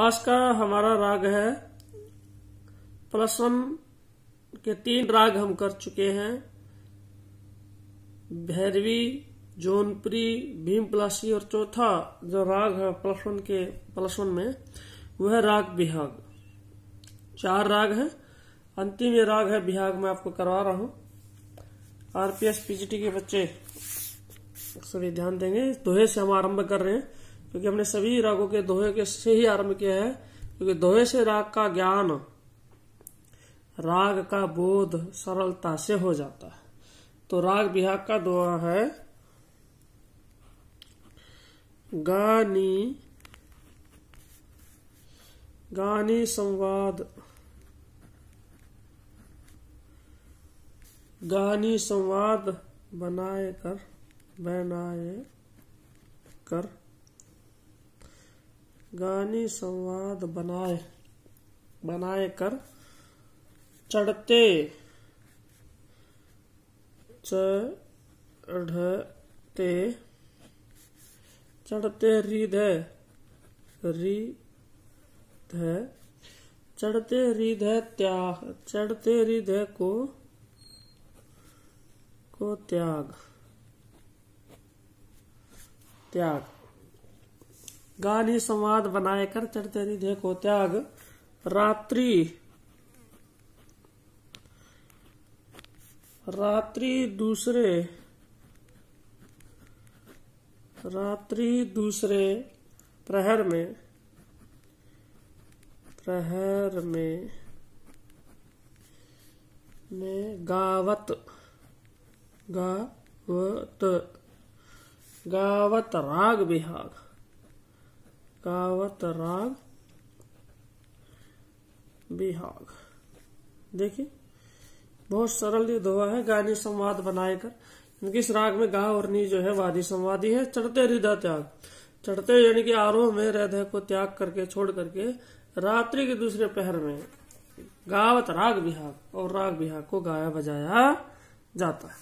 आज का हमारा राग है प्लसम के तीन राग हम कर चुके हैं भैरवी जोनप्री भीम प्लासी और चौथा जो राग है प्लस वन के प्लस वन में वह राग बिहाग चार राग है अंतिम ये राग है बिहाग मैं आपको करवा रहा हूँ आरपीएस पीजीटी के बच्चे सभी ध्यान देंगे दोहे से हम आरंभ कर रहे हैं क्योंकि हमने सभी रागों के दोहे के से ही आरंभ किया है क्योंकि दोहे से राग का ज्ञान राग का बोध सरलता से हो जाता है तो राग विहाग का दोहा है गानी गानी संवाद गानी संवाद बनाए कर बनाए कर गाने संवाद बनाए बनाए कर चढ़ते चढ़ते चढ़ते हृदय हृदय चढ़ते हृदय त्याग चढ़ते हृदय को को त्याग त्याग गाली संवाद बनाए कर चढ़ते थी देखो त्याग रात्रि रात्रि दूसरे रात्रि दूसरे प्रहर में प्रहर में में गावत गावत गावत राग विहाग कावत राग बिहाग देखिए बहुत सरल ये दोहा है गायनी संवाद बनाएकर क्योंकि इस राग में गा और नी जो है वादी संवादी है चढ़ते हृदय त्याग चढ़ते यानी कि आरोह में हृदय को त्याग करके छोड़ करके रात्रि के दूसरे पहर में गावत राग विहाग और राग विहाग को गाया बजाया जाता है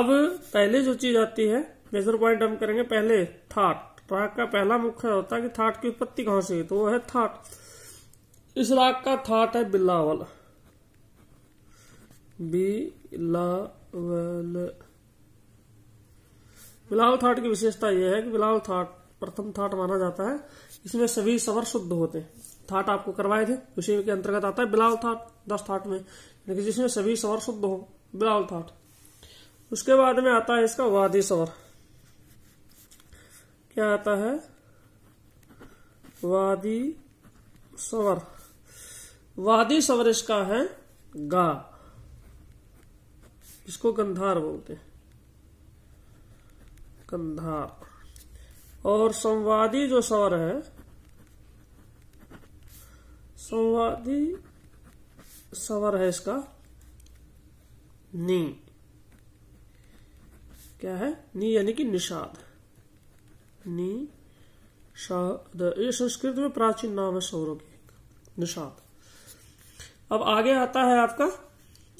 अब पहले जो चीज आती है मेजर पॉइंट हम करेंगे पहले थाट राग का पहला मुख्य होता है कि थाट की उत्पत्ति कहां से तो वो है थाट इस राग का थाट है बिलावल बिलावल बिलावल थाट की विशेषता यह है कि बिलावल थाट प्रथम थाट माना जाता है इसमें सभी सवर शुद्ध होते हैं थाट आपको करवाए थे उसी के अंतर्गत आता है बिलावल थाट दस थाट में जिसमें सभी सवर शुद्ध हो बिलावल थाट उसके बाद में आता है इसका वादी सवर क्या आता है वादी सवर वादी सवर इसका है गा इसको कंधार बोलते हैं कंधार और संवादी जो सवर है संवादी सवर है इसका नी क्या है नी यानी कि निषाद नि ये संस्कृत में प्राचीन नाम है सौरभ एक निषाद अब आगे आता है आपका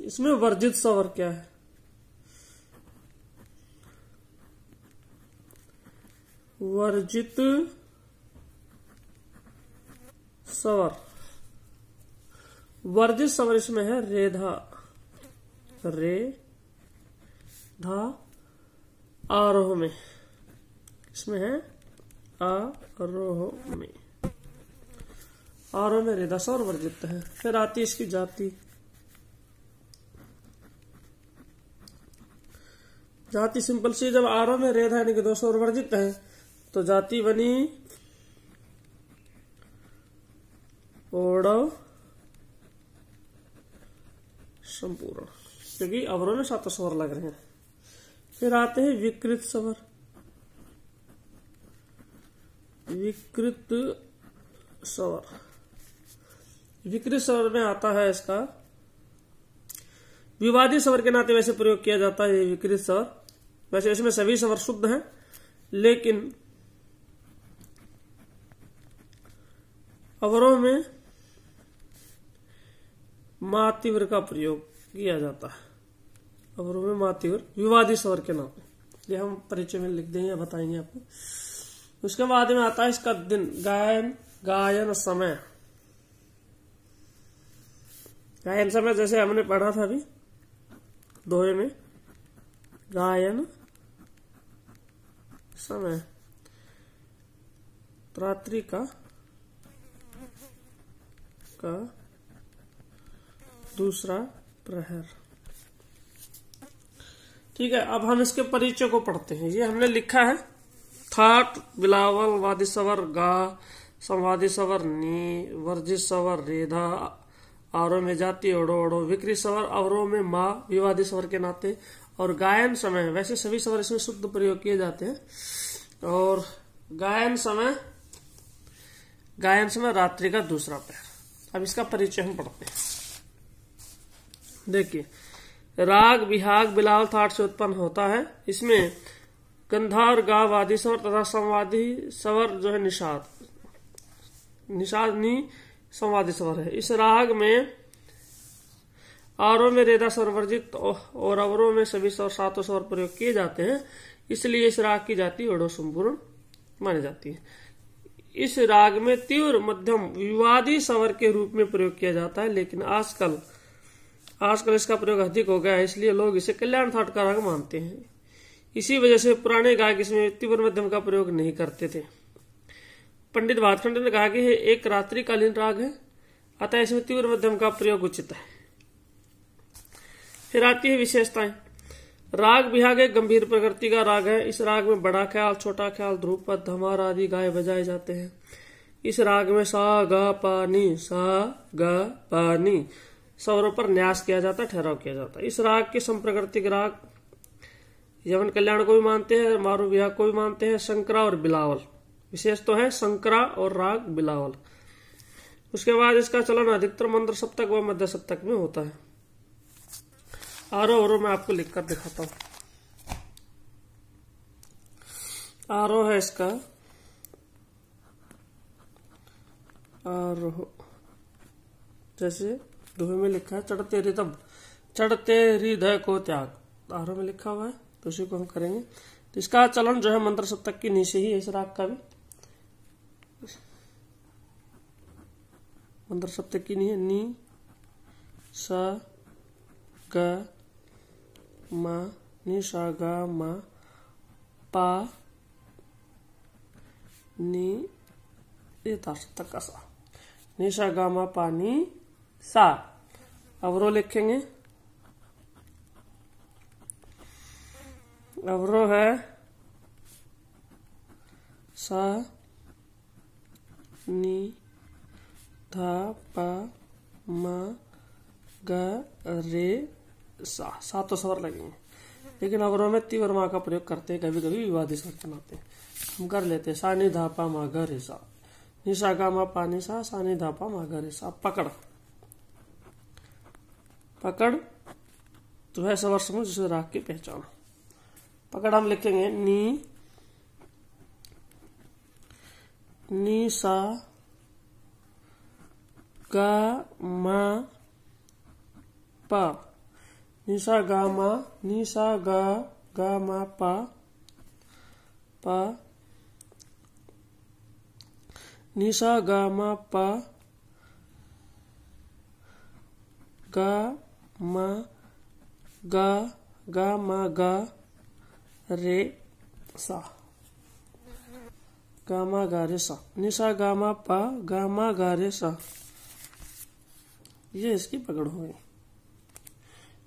इसमें वर्जित सवर क्या है वर्जित सवर वर्जित सवर इसमें है रेधा रे धा आरोह में इसमें है आरोह में आरोह में रेदा सौर वर्जित है फिर आती इसकी जाति जाति सिंपल सी जब आरोह में रेधा यानी कि दो सौर वर्जित है तो जाति बनी ओडव संपूर्ण क्योंकि अवरों में सात स्वर लग रहे हैं फिर आते हैं विकृत सवर विकृत स्वर विकृत स्वर में आता है इसका विवादी स्वर के नाते वैसे प्रयोग किया जाता है विकृत स्वर वैसे इसमें सभी स्वर शुद्ध हैं लेकिन अवरोह में मातिव्र का प्रयोग किया जाता है अवरों में मातिव्र विवादी स्वर के नाते ये हम परिचय में लिख देंगे बताएंगे आपको उसके बाद में आता है इसका दिन गायन गायन समय गायन समय जैसे हमने पढ़ा था अभी दोहे में गायन समय रात्रि का का दूसरा प्रहर ठीक है अब हम इसके परिचय को पढ़ते हैं ये हमने लिखा है थाट बिलावल वादी सवर गा संवादी सवर नी सवर रेधा आरो में जाति ओडो ओडो विक्री सवर अवरो में माँ विवादी सवर के नाते और गायन समय वैसे सभी सवर इसमें शुद्ध प्रयोग किए जाते हैं और गायन समय गायन समय रात्रि का दूसरा पैर अब इसका परिचय हम पढ़ते हैं देखिए राग विहाग बिलावल थाट से उत्पन्न होता है इसमें गंधार गाव आदि स्वर तथा संवादी स्वर जो है निषाद निषाद नी संवादी स्वर है इस राग में आरो में रेदा स्वर वर्जित और अवरों में सभी स्वर सातों स्वर प्रयोग किए जाते हैं इसलिए इस राग की जाति ओडो संपूर्ण मानी जाती है इस राग में तीव्र मध्यम विवादी सवर के रूप में प्रयोग किया जाता है लेकिन आजकल आजकल इसका प्रयोग अधिक हो गया है इसलिए लोग इसे कल्याण थाट का राग मानते हैं इसी वजह से पुराने गायक इसमें तीव्र मध्यम का प्रयोग नहीं करते थे पंडित भातखंड ने कहा कि एक रात्रिकालीन राग है अतः इसमें तीव्र मध्यम का प्रयोग उचित है फिर आती है विशेषताएं राग बिहाग एक गंभीर प्रकृति का राग है इस राग में बड़ा ख्याल छोटा ख्याल ध्रुव पद धमार आदि गाय बजाए जाते हैं इस राग में सा ग पानी सा ग पानी स्वरों पर न्यास किया जाता है ठहराव किया जाता है इस राग के संप्रकृतिक राग यवन कल्याण को भी मानते हैं मारू विवाह को भी मानते हैं शंकरा और बिलावल विशेष तो है शंकरा और राग बिलावल उसके बाद इसका चलन अधिकतर मंत्र सप्तक व मध्य सप्तक में होता है आरोह और मैं आपको लिखकर दिखाता हूं आरोह है इसका आरोह जैसे दोहे में लिखा है चढ़ते रिदम चढ़ते हृदय को त्याग आरोह में लिखा हुआ है तो उसी को हम करेंगे तो इसका चलन जो है मंत्र सप्तक के नीचे ही है इस राग का भी मंत्र सप्तक की नहीं है नी स ग मा नी सा ग मा पा नी ये था सप्तक का सा नि निशा गामा पानी सा अब रो लिखेंगे अवरो है सा नी धा पा मा ग रे सा तो स्वर लगेंगे लेकिन अवरो में तीव्र माँ का प्रयोग करते हैं कभी कभी विवादी स्वर बनाते हैं हम कर लेते हैं सा नी धा पा मा ग रे सा निशा गा मा पा निशा सा नी धा पा मा ग रे सा पकड़ पकड़ तो है सवर समझ जिसे राख की पहचान पकड़ हम लिखेंगे नी नी सा गा मा पा निशा गा मा निशा गा गा मा पा पा निशा गा मा पा गा मा गा गा मा गा, गा, मा, गा रे सा गामा गारे सा निशा गामा पा गामा गा रे सा ये इसकी पकड़ हुई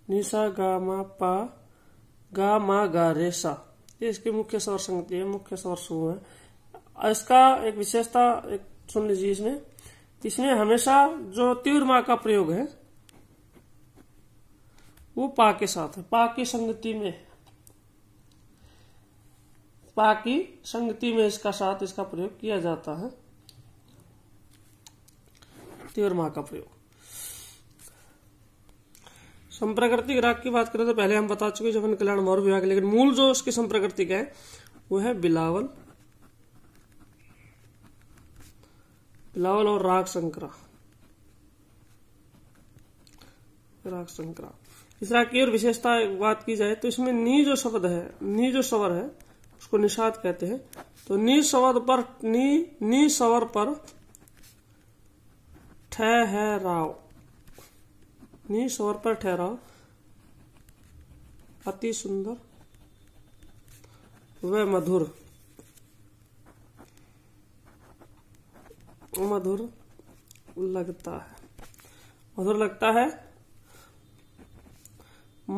निशा गामा पा गामा गारे सा ये इसकी मुख्य स्वर संगति है मुख्य स्वर सु है इसका एक विशेषता एक सुन लीजिए इसमें इसमें हमेशा जो तीव्र मा का प्रयोग है वो पा के साथ है पा की संगति में पा की संगति में इसका साथ इसका प्रयोग किया जाता है तीव्र माँ का प्रयोग संप्रकृतिक राग की बात करें तो पहले हम बता चुके जब कल्याण मौर्य विभाग लेकिन मूल जो उसकी संप्रकृतिक है वो है बिलावल बिलावल और राग संक्रा राग संक्रा इस राग की और विशेषता बात की जाए तो इसमें नी जो शब्द है नी जो स्वर है उसको निषाद कहते हैं तो निस्वर पर नी सवर पर ठहराओ सवर पर ठहराओ अति सुंदर व मधुर मधुर लगता है मधुर लगता है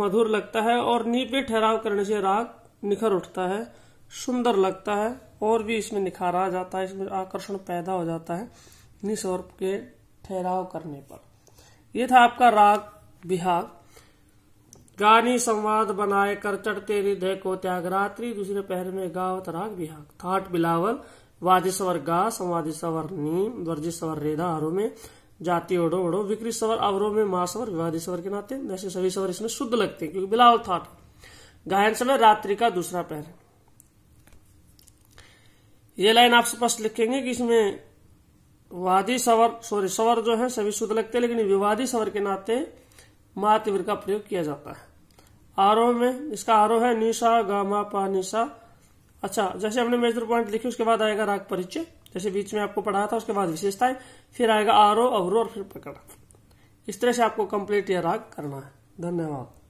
मधुर लगता है और नी पे ठहराव करने से राग निखर उठता है सुंदर लगता है और भी इसमें निखार आ जाता है इसमें आकर्षण पैदा हो जाता है निस्वर के ठहराव करने पर यह था आपका राग बिहाग गानी संवाद बनाए कर चढ़ते हृदय को त्याग रात्रि दूसरे पहर में गावत राग बिहाग थाट बिलावल वादिस्वर गा संवादिस्वर नीम वर्जिस्वर रेधा आरो में जाति ओडो ओडो विक्री स्वर अवरो में महासवर विवादिस्वर के नाते वैसे सभी स्वर इसमें शुद्ध लगते हैं क्योंकि बिलावल थाट गायन समय रात्रि का दूसरा पहर ये लाइन आप स्पष्ट लिखेंगे कि इसमें वादी सवर सॉरी सवर जो है सभी शुद्ध लगते हैं लेकिन विवादी सवर के नाते मातिवीर का प्रयोग किया जाता है आरोह में इसका आरोह है निशा गामा पा निशा अच्छा जैसे हमने मेजर पॉइंट लिखे उसके बाद आएगा राग परिचय जैसे बीच में आपको पढ़ाया था उसके बाद विशेषताएं फिर आएगा आरोह अवरोह और फिर प्रकरण इस तरह से आपको कंप्लीट यह राग करना है धन्यवाद